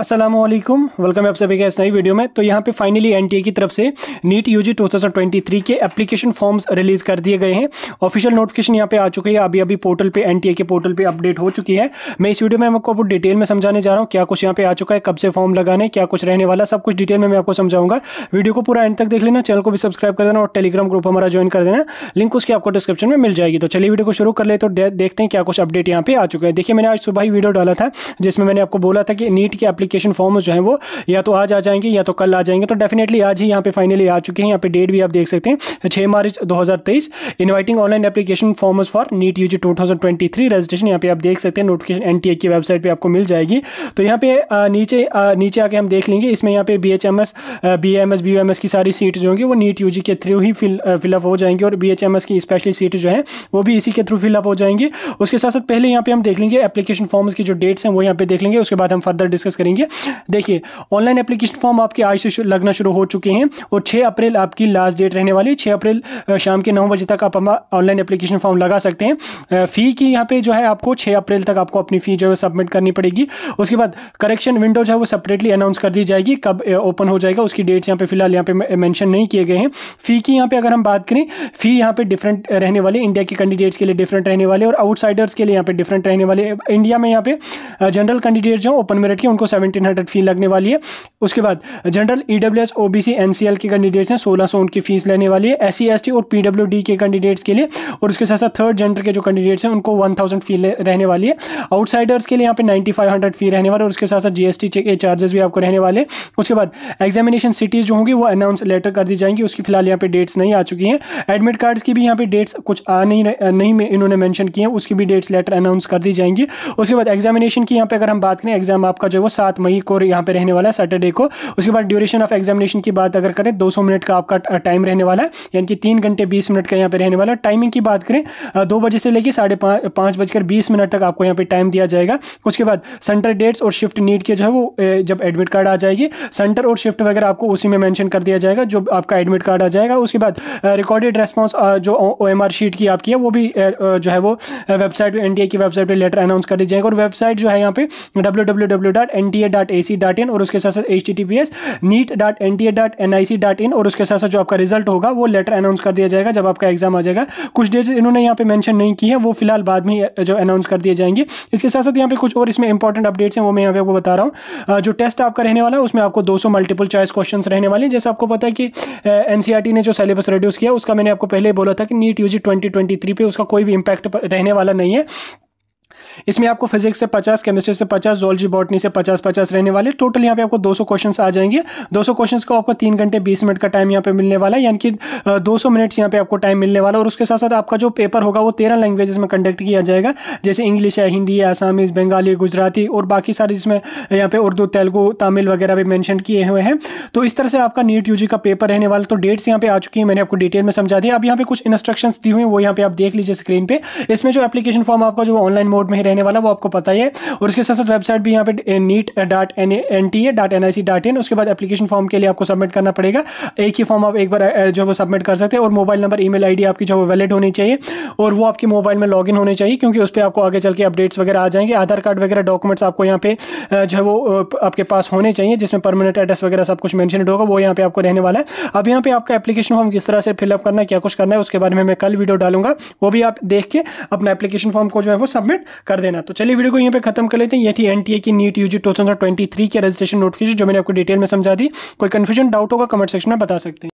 Aslam welcome आप सभी का इस नई वीडियो में तो यहाँ पे फाइनली एन की तरफ से नीट यू 2023 के एप्लीकेशन फॉर्म्स रिलीज़ कर दिए गए हैं ऑफिशियल नोटिफिकेशन यहाँ पे आ चुकी है अभी अभी पोर्टल पे एन के पोर्टल पे अपडेट हो चुकी है मैं इस वीडियो में आपको आपको डिटेल में समझाने जा रहा हूँ क्या कुछ यहाँ पे आ चुका है कब से फॉर्म लगाने क्या कुछ रहने वाला सब कुछ डिटेल में मैं आपको समझाऊंगा वीडियो को पूरा एंड तक देख लेना चैनल को भी सब्सक्राइब कर देना और टेलीग्राम ग्रुप हमारा ज्वाइन कर देना लिंक उसकी आपको डिस्क्रिप्शन में मिल जाएगी तो चलिए वीडियो को शुरू कर ले तो देखते हैं क्या कुछ अपडेट यहाँ पे आ चुका है देखिए मैंने आज सुबह ही वीडियो डाला था जिसमें मैंने आपको बोला था कि नीट के एप्लीकेशन फॉर्म्स जो हैं वो या तो आज आ जाएंगे या तो कल आ जाएंगे तो डेफिनेटली आज ही यहाँ पे फाइनली आ चुके हैं यहाँ पे डेट भी आप देख सकते हैं छः March 2023 inviting online application forms for NEET U G two registration यहाँ पे आप देख सकते हैं नोटिफिकेशन एन की वेबसाइट पर आपको मिल जाएगी तो यहाँ पे नीचे नीचे आके हम देख लेंगे इसमें यहाँ पे B H M S B M S B M S की सारी सीट जो होंगी वो नीट यू जी के थ्रू ही फिलअप हो जाएंगी और बी एच एम एस की स्पेशली सीट जो है वो भी इसी के थ्रू फिलअप हो जाएंगी उसके साथ साथ पहले यहाँ पे हम देख लेंगे एप्लीकेशन फॉर्म्स की जो डेट्स हैं वो यहाँ पे देख लेंगे उसके बाद हम फर्दर डिस्कस करेंगे होंगे देखिए ऑनलाइन एप्लीकेशन फॉर्म आपके आज से लगना शुरू हो चुके हैं और छः अप्रैल आपकी लास्ट डेट रहने वाली है छः अप्रैल शाम के नौ बजे तक आप ऑनलाइन एप्लीकेशन फॉर्म लगा सकते हैं फ़ी की यहाँ पे जो है आपको छः अप्रैल तक आपको अपनी फ़ी जो है सबमिट करनी पड़ेगी उसके बाद करेक्शन विंडो जो है वो सेपरेटली अनाउंस कर दी जाएगी कब ओपन हो जाएगा उसकी डेट्स यहाँ पर फिलहाल यहाँ पे मैंशन नहीं किए गए हैं फ़ी की यहाँ पर अगर हम बात करें फ़ी यहाँ पर डिफरेंट रहने वाले इंडिया के कैंडिडेट्स के लिए डिफरेंट रहने वाले और आउटसाइडर्स के लिए यहाँ पे डिफरेंट रहने वाले इंडिया में यहाँ पे जनरल कैंडिडेट जो ओपन मेरिट के उनको सेवन सेवनटीन हंड्रेड फ़ी लगने वाली है उसके बाद general E W S O B C N C L के कैंडिडेट्स हैं सोलह सौ उनकी फीस लेने वाली है एस सी एस टी और पी डब्ल्यू डी के कैंडिडेट्स के लिए और उसके साथ साथ थर्ड जेंडर के जो कैंडिडेट्स हैं उनको वन थाउजेंड फी रहने वाली है आउटसाइडर्स के लिए यहाँ पे नाइन्टी फाइव हंड्रेड फी रहने वाले और उसके साथ साथ जी एस टी के चार्जेस भी आपको रहने वाले उसके बाद एग्जामिनेशन सिटीज़ जो होंगी वो अनाउंस लेटर कर दी जाएंगी उसकी फिलहाल यहाँ पे डेट्स नहीं आ चुकी हैं एडमिट कार्ड्स की भी यहाँ पे डेट्स कुछ आ नहीं नहीं इन्होंने मैंशन किए हैं उसकी भी डेट्स लेटर अनाउंस कर दी जाएंगी उसके बाद एग्जामिनेशन की यहाँ पे अगर हम बात करें एग्जाम आपका जो है वो सात मई को यहाँ पे रहने वाला है सैटरडे देखो उसके बाद ड्यूरेशन ऑफ एग्जामिनेशन की बात अगर करें 200 मिनट का आपका टाइम रहने वाला है यानी कि तीन घंटे बीस मिनट का यहाँ पे रहने वाला है टाइमिंग की बात करें दो बजे से लेकर साढ़े पाँच बजकर बीस मिनट तक आपको यहाँ पे टाइम दिया जाएगा उसके बाद सेंटर डेट्स और शिफ्ट नीड के जो है वो जब एडमिट कार्ड आ जाएगी सेंटर और शिफ्ट वगैरह आपको उसी में मैंशन कर दिया जाएगा जो आपका एडमिट कार्ड आ जाएगा उसके बाद रिकॉर्डेड रेस्पॉन्स जो ओ एम आर शीट की आपकी है वो भी जो है वो वेबसाइट एन की वेबसाइट पर लेटर अनाउंस कर दी जाएगा और वेबसाइट जो है यहाँ पे W W W dot N A C dot in और उसके साथ साथ H T T P S NEET dot N T A dot N I C dot in और उसके साथ साथ जो आपका रिजल्ट होगा वो लेटर अनाउंस कर दिया जाएगा जब आपका एग्जाम आ जाएगा कुछ डेट्स इन्होंने यहाँ पे मैंशन नहीं की है वो फिलहाल बाद में जो अनाउंस कर दिए जाएंगे इसके साथ साथ यहाँ पे कुछ और इसमें इंपॉर्टेंट अपडेट्स हैं वो मैं यहाँ पे आपको बता रहा हूँ जो टेस्ट आपका रहने वाला है उसमें आपको दो सौ मल्टीपल चॉइस क्वेश्चन रहने वाले हैं जैसे आपको पता है कि एन सी आर टी ने जो सिलेबस रिड्यूस किया उसका मैंने आपको पहले ही बोला था कि NEET U G twenty twenty three पे उसका कोई भी इंपैक्ट रहने वाला नहीं है इसमें आपको फिजिक्स से पचास केमिस्ट्री से पचास जोलॉजी बॉटनी से पचास पचास रहने वाले टोटल यहाँ पे आपको दो सौ क्वेश्चन आ जाएंगे दो सौ क्वेश्चन को आपको तीन घंटे बीस मिनट का टाइम यहाँ पे मिलने वाला है यानी कि दो सौ मिनट्स यहाँ पे आपको टाइम मिलने वाला और उसके साथ साथ आपका जो पेपर होगा वो तेरह लैंग्वेजेस में कंडक्ट किया जाएगा जैसे इंग्लिश है हिंदी है आसामीज बंगाली गुजराती और बाकी सारे जिसमें यहाँ पे उर्दू तेलुगू तमिल वगैरह भी मैंशन किए हुए हैं तो इस तरह से आपका नीट यू का पेपर रहने वाला तो डेट्स यहाँ पे आ चुकी है मैंने आपको डिटेल में समझा दिया अब यहाँ पे कुछ इंस्ट्रक्शन दी हुई वो यहाँ पे आप देख लीजिए स्क्रीन पे इसमें जो एप्लीकेशन फॉर्म आपका जो ऑनलाइन मोड में रहने वाला वो आपको पता ही है और उसके साथ साथ वेबसाइट भी यहाँ पे NEET dot N N T A dot N I C dot in उसके बाद एप्लीकेशन फॉर्म के लिए आपको सबमिट करना पड़ेगा एक ही फॉर्म आप एक बार जो वो सबमिट कर सकते हैं और mobile number email I D आपकी जो वो वैलिड होनी चाहिए और वो आपके मोबाइल में लॉग इन होने चाहिए क्योंकि उस पर आपको आगे चल के अपडेट्स वगैरह आ जाएंगे आधार कार्ड वगैरह डॉक्यूमेंट्स आपको यहाँ पे जो है वो आपके पास होने चाहिए जिसमें परमानेंट एड्रेस वगैरह सब कुछ मैंशन होगा वो यहाँ पे आपको रहने वाला है अब यहाँ पे आपका एप्लीकेशन फॉर्म किस तरह से फिलअप करना है क्या कुछ करना है उसके बारे में मैं कल वीडियो डालूंगा वो भी आप देख के अपना एप्लीकेशन फॉर्म को जो है वो सबमिट कर कर देना तो चलिए वीडियो को यहीं पे खत्म कर लेते हैं ये थी एनटीए की NEET UG two thousand twenty three की रजिस्ट्रेशन नोटिफिकेशन जो मैंने आपको डिटेल में समझा दी कोई कन्फ्यूजन डाउट होगा कमेंट सेक्शन में बता सकते हैं